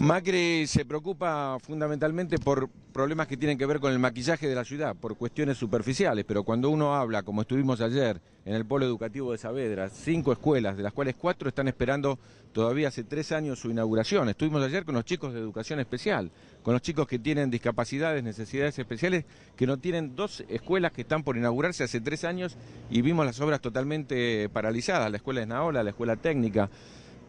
Macri se preocupa fundamentalmente por problemas que tienen que ver con el maquillaje de la ciudad, por cuestiones superficiales, pero cuando uno habla, como estuvimos ayer en el Polo Educativo de Saavedra, cinco escuelas, de las cuales cuatro están esperando todavía hace tres años su inauguración. Estuvimos ayer con los chicos de educación especial, con los chicos que tienen discapacidades, necesidades especiales, que no tienen dos escuelas que están por inaugurarse hace tres años y vimos las obras totalmente paralizadas, la escuela de Naola, la escuela técnica.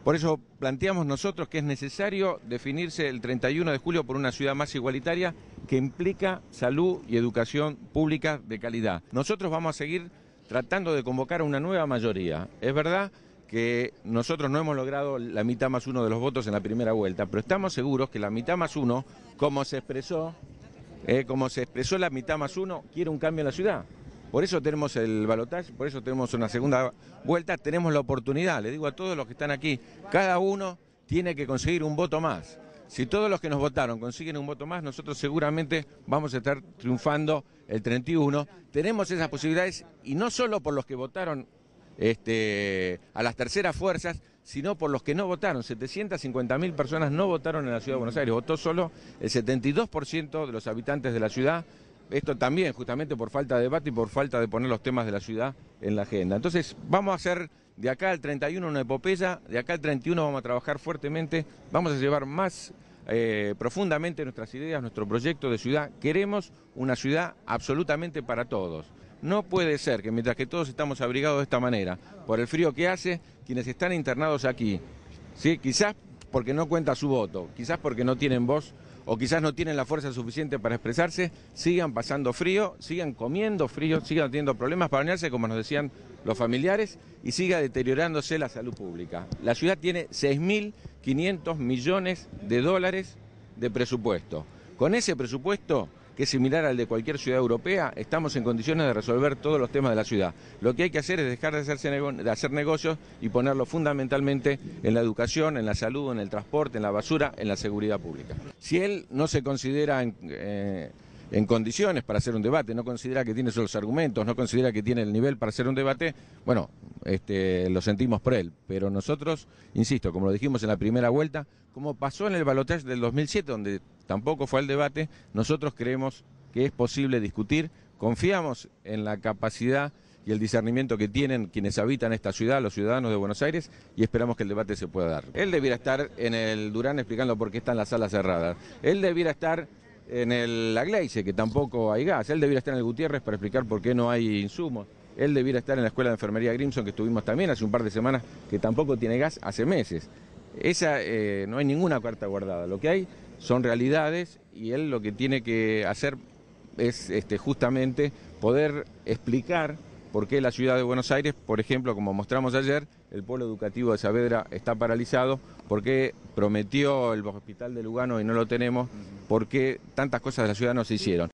Por eso planteamos nosotros que es necesario definirse el 31 de julio por una ciudad más igualitaria que implica salud y educación pública de calidad. Nosotros vamos a seguir tratando de convocar a una nueva mayoría. Es verdad que nosotros no hemos logrado la mitad más uno de los votos en la primera vuelta, pero estamos seguros que la mitad más uno, como se expresó, eh, como se expresó la mitad más uno, quiere un cambio en la ciudad. Por eso tenemos el balotaje, por eso tenemos una segunda vuelta, tenemos la oportunidad, le digo a todos los que están aquí, cada uno tiene que conseguir un voto más. Si todos los que nos votaron consiguen un voto más, nosotros seguramente vamos a estar triunfando el 31. Tenemos esas posibilidades y no solo por los que votaron este, a las terceras fuerzas, sino por los que no votaron. 750.000 personas no votaron en la ciudad de Buenos Aires, votó solo el 72% de los habitantes de la ciudad. Esto también, justamente por falta de debate y por falta de poner los temas de la ciudad en la agenda. Entonces, vamos a hacer de acá al 31 una epopeya, de acá al 31 vamos a trabajar fuertemente, vamos a llevar más eh, profundamente nuestras ideas, nuestro proyecto de ciudad. Queremos una ciudad absolutamente para todos. No puede ser que mientras que todos estamos abrigados de esta manera, por el frío que hace, quienes están internados aquí, ¿sí? quizás porque no cuenta su voto, quizás porque no tienen voz, o quizás no tienen la fuerza suficiente para expresarse, sigan pasando frío, sigan comiendo frío, sigan teniendo problemas para bañarse, como nos decían los familiares, y siga deteriorándose la salud pública. La ciudad tiene 6.500 millones de dólares de presupuesto. Con ese presupuesto que es similar al de cualquier ciudad europea, estamos en condiciones de resolver todos los temas de la ciudad. Lo que hay que hacer es dejar de, hacer negocios y ponerlo fundamentalmente en la educación, en la salud, en el transporte, en la basura, en la seguridad pública. Si él no se considera... en eh, condiciones para hacer un debate, no considera que tiene los argumentos, no considera que tiene el nivel para hacer un debate, bueno, este, lo sentimos por él. Pero nosotros, insisto, como lo dijimos en la primera vuelta, como pasó en el balotaje del 2007, donde tampoco fue al debate. Nosotros creemos que es posible discutir, confiamos en la capacidad y el discernimiento que tienen quienes habitan esta ciudad, los ciudadanos de Buenos Aires, y esperamos que el debate se pueda dar. Él debiera estar en el Durán explicando por qué están las salas cerradas. Él debiera estar en el Gleise, que tampoco hay gas. Él debiera estar en el Gutiérrez para explicar por qué no hay insumos. Él debiera estar en la Escuela de Enfermería Grimson, que estuvimos también hace un par de semanas, que tampoco tiene gas hace meses. Esa eh, no hay ninguna carta guardada. Lo que hay son realidades y él lo que tiene que hacer es este, justamente poder explicar por qué la ciudad de Buenos Aires, por ejemplo, como mostramos ayer, el pueblo educativo de Saavedra está paralizado, por qué prometió el hospital de Lugano y no lo tenemos, por qué tantas cosas de la ciudad no se hicieron.